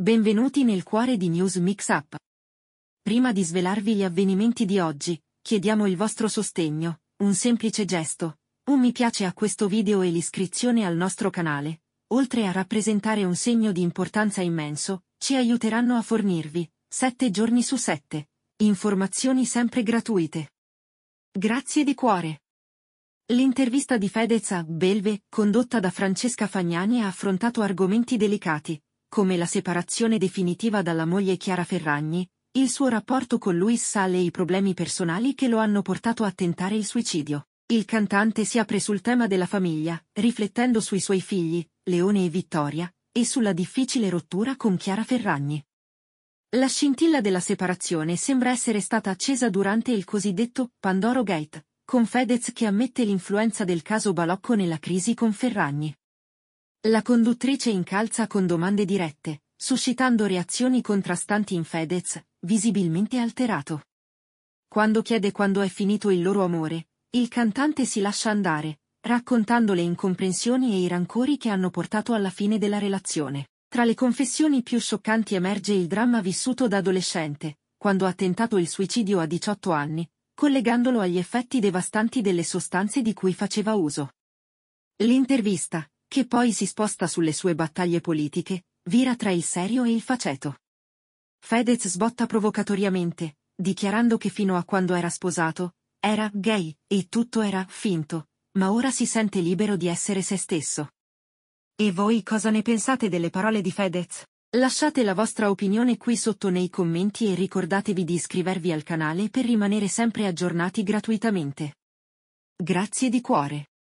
Benvenuti nel cuore di News Mix Up. Prima di svelarvi gli avvenimenti di oggi, chiediamo il vostro sostegno, un semplice gesto, un mi piace a questo video e l'iscrizione al nostro canale, oltre a rappresentare un segno di importanza immenso, ci aiuteranno a fornirvi, 7 giorni su 7, informazioni sempre gratuite. Grazie di cuore. L'intervista di Fedez a Belve, condotta da Francesca Fagnani ha affrontato argomenti delicati, come la separazione definitiva dalla moglie Chiara Ferragni, il suo rapporto con Luis Sale e i problemi personali che lo hanno portato a tentare il suicidio. Il cantante si apre sul tema della famiglia, riflettendo sui suoi figli, Leone e Vittoria, e sulla difficile rottura con Chiara Ferragni. La scintilla della separazione sembra essere stata accesa durante il cosiddetto Pandoro Gate, con Fedez che ammette l'influenza del caso Balocco nella crisi con Ferragni. La conduttrice incalza con domande dirette, suscitando reazioni contrastanti in Fedez, visibilmente alterato. Quando chiede quando è finito il loro amore, il cantante si lascia andare, raccontando le incomprensioni e i rancori che hanno portato alla fine della relazione. Tra le confessioni più scioccanti emerge il dramma vissuto da adolescente, quando ha tentato il suicidio a 18 anni, collegandolo agli effetti devastanti delle sostanze di cui faceva uso. L'intervista, che poi si sposta sulle sue battaglie politiche, vira tra il serio e il faceto. Fedez sbotta provocatoriamente, dichiarando che fino a quando era sposato, era gay, e tutto era finto, ma ora si sente libero di essere se stesso. E voi cosa ne pensate delle parole di Fedez? Lasciate la vostra opinione qui sotto nei commenti e ricordatevi di iscrivervi al canale per rimanere sempre aggiornati gratuitamente. Grazie di cuore.